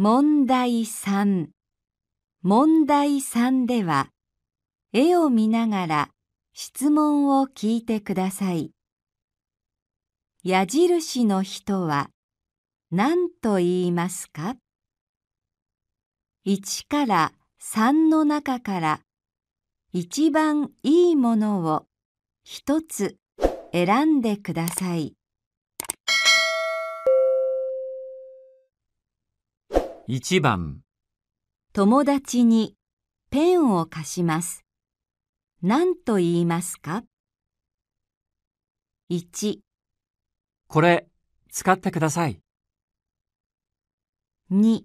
問題3問題3では絵を見ながら質問を聞いてください矢印の人は何と言いますか1から3の中から一番いいものを一つ選んでください。1番友達にペンを貸します。何と言いますか ?1、これ使ってください。2、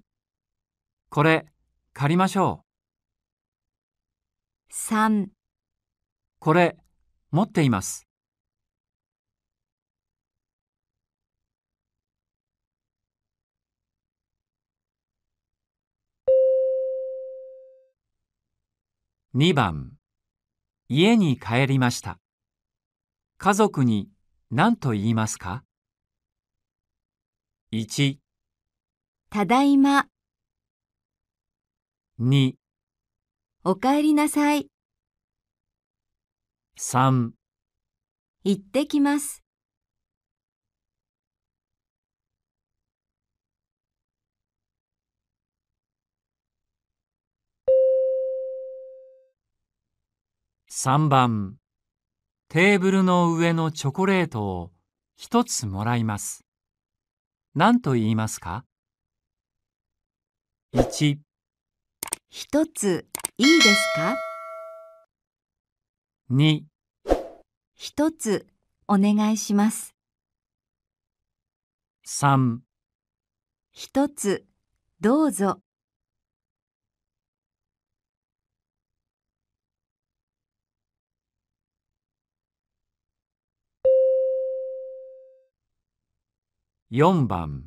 これ借りましょう。3、これ持っています。2番家に帰りました家族に何と言いますか 1, ただいま2おかえりなさい3行ってきます3番テーブルの上のチョコレートを一つもらいます。何と言いますか ?1 一ついいですか ?2 一つお願いします。3一つどうぞ。4番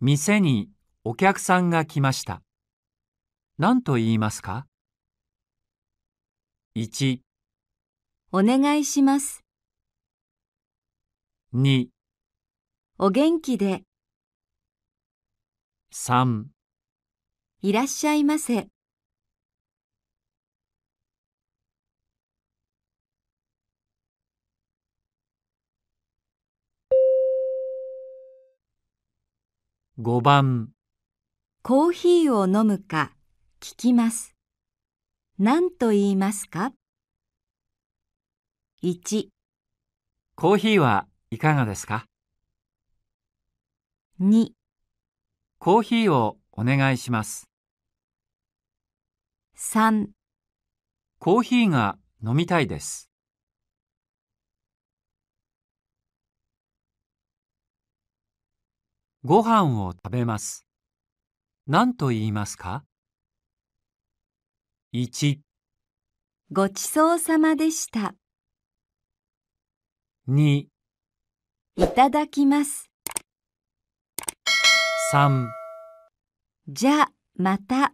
店にお客さんが来ました。何と言いますか ?1 お願いします。2お元気で3いらっしゃいませ。5番コーヒーを飲むか聞きます。何と言いますか ?1 コーヒーはいかがですか ?2 コーヒーをお願いします。3コーヒーが飲みたいです。ご飯を食べます。何と言いますか ?1 ごちそうさまでした。2いただきます。3じゃ、また。